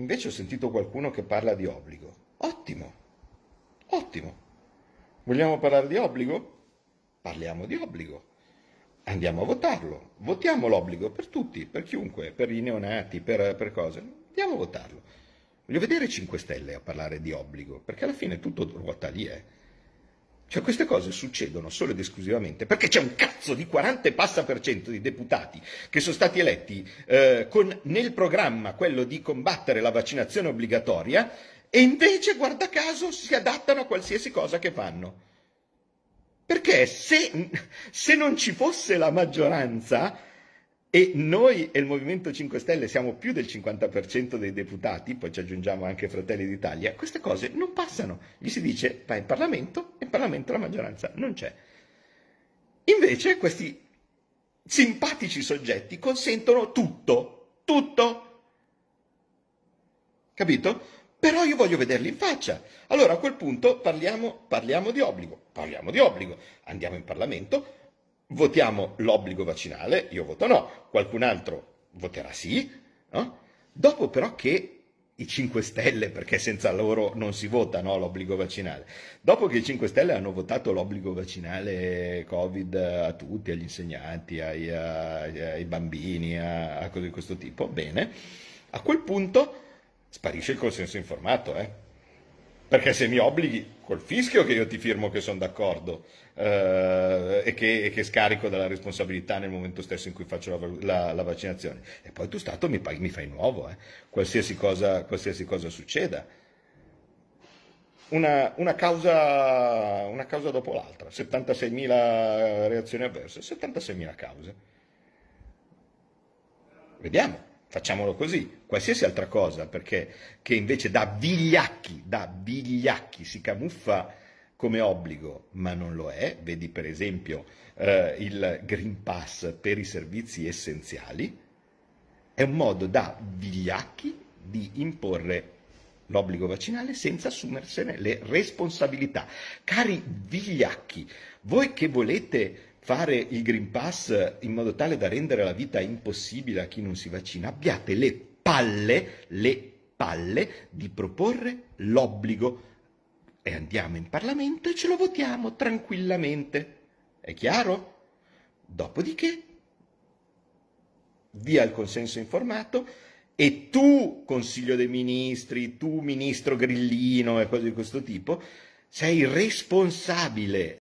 Invece ho sentito qualcuno che parla di obbligo. Ottimo, ottimo. Vogliamo parlare di obbligo? Parliamo di obbligo. Andiamo a votarlo. Votiamo l'obbligo per tutti, per chiunque, per i neonati, per, per cose. Andiamo a votarlo. Voglio vedere 5 Stelle a parlare di obbligo, perché alla fine tutto ruota lì, eh. Cioè queste cose succedono solo ed esclusivamente perché c'è un cazzo di 40 e passa per cento di deputati che sono stati eletti eh, con nel programma quello di combattere la vaccinazione obbligatoria e invece, guarda caso, si adattano a qualsiasi cosa che fanno. Perché se, se non ci fosse la maggioranza, e noi e il Movimento 5 Stelle siamo più del 50% dei deputati, poi ci aggiungiamo anche Fratelli d'Italia, queste cose non passano. Gli si dice va in Parlamento e in Parlamento la maggioranza non c'è. Invece questi simpatici soggetti consentono tutto, tutto. Capito? Però io voglio vederli in faccia. Allora a quel punto parliamo, parliamo di obbligo, parliamo di obbligo, andiamo in Parlamento, votiamo l'obbligo vaccinale, io voto no, qualcun altro voterà sì, no? dopo però che i 5 Stelle, perché senza loro non si vota no, l'obbligo vaccinale, dopo che i 5 Stelle hanno votato l'obbligo vaccinale Covid a tutti, agli insegnanti, ai, ai, ai bambini, a, a, cose di questo tipo, bene, a quel punto sparisce il consenso informato. Eh? Perché se mi obblighi col fischio che io ti firmo che sono d'accordo eh, e, che, e, che, scarico della responsabilità nel momento stesso in cui faccio la, la, la vaccinazione. E poi tu Stato mi, paghi, mi fai nuovo, eh, qualsiasi, cosa, qualsiasi, cosa, succeda. Una, una, causa, una causa dopo l'altra, 76.000 reazioni avverse, 76.000 cause. Vediamo facciamolo così, qualsiasi altra cosa, perché che invece da vigliacchi, da vigliacchi si camuffa come obbligo, ma non lo è, vedi per esempio eh, il Green Pass per i servizi essenziali, è un modo da vigliacchi di imporre l'obbligo vaccinale senza assumersene le responsabilità. Cari vigliacchi, voi che volete fare il Green Pass in modo tale da rendere la vita impossibile a chi non si vaccina, abbiate le palle, le palle di proporre l'obbligo e andiamo in Parlamento e ce lo votiamo tranquillamente. È chiaro? Dopodiché dia il consenso informato e tu, Consiglio dei Ministri, tu, Ministro Grillino e cose di questo tipo, sei responsabile